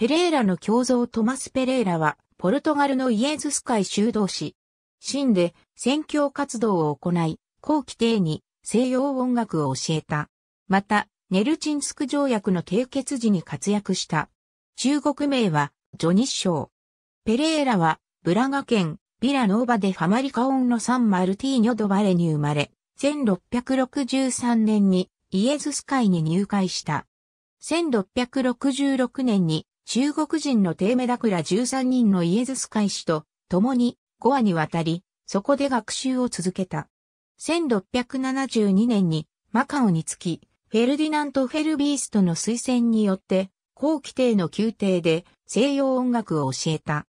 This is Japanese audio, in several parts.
ペレーラの教像トマス・ペレーラは、ポルトガルのイエズス会修道士、神で宣教活動を行い、後期帝に西洋音楽を教えた。また、ネルチンスク条約の締結時に活躍した。中国名は、ジョニッショウ。ペレーラは、ブラガ県、ビラノーバでファマリカオンのサン・マルティーニョ・ド・バレに生まれ、1663年にイエズス会に入会した。1666年に中国人のテーメダクラ13人のイエズス会師と共に5話にわたり、そこで学習を続けた。1672年にマカオに着き、フェルディナント・フェルビーストの推薦によって、後期帝の宮廷で西洋音楽を教えた。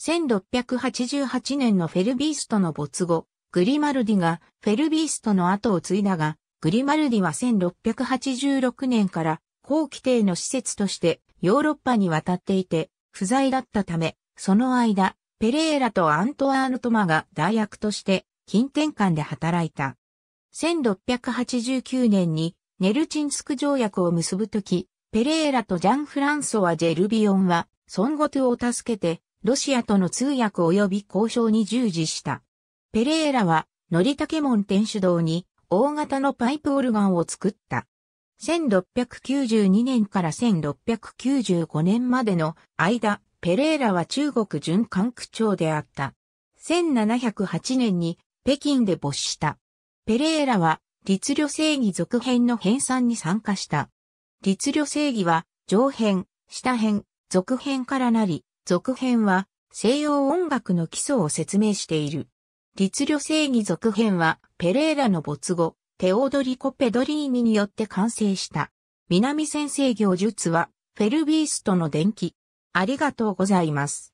1688年のフェルビーストの没後、グリマルディがフェルビーストの後を継いだが、グリマルディは1686年から後期帝の施設としてヨーロッパに渡っていて、不在だったため、その間、ペレーラとアントワーヌ・トマが代役として、金転換で働いた。1689年に、ネルチンスク条約を結ぶとき、ペレーラとジャン・フランソワ・ジェルビオンは、ソンゴトゥを助けて、ロシアとの通訳及び交渉に従事した。ペレーラは、ノリタケモン天主堂に、大型のパイプオルガンを作った。1692年から1695年までの間、ペレーラは中国準管区長であった。1708年に北京で没した。ペレーラは律令正義続編の編纂に参加した。律令正義は上編、下編、続編からなり、続編は西洋音楽の基礎を説明している。律令正義続編はペレーラの没後、テオドリコ・ペドリーニによって完成した。南先生行術は、フェルビーストの伝記。ありがとうございます。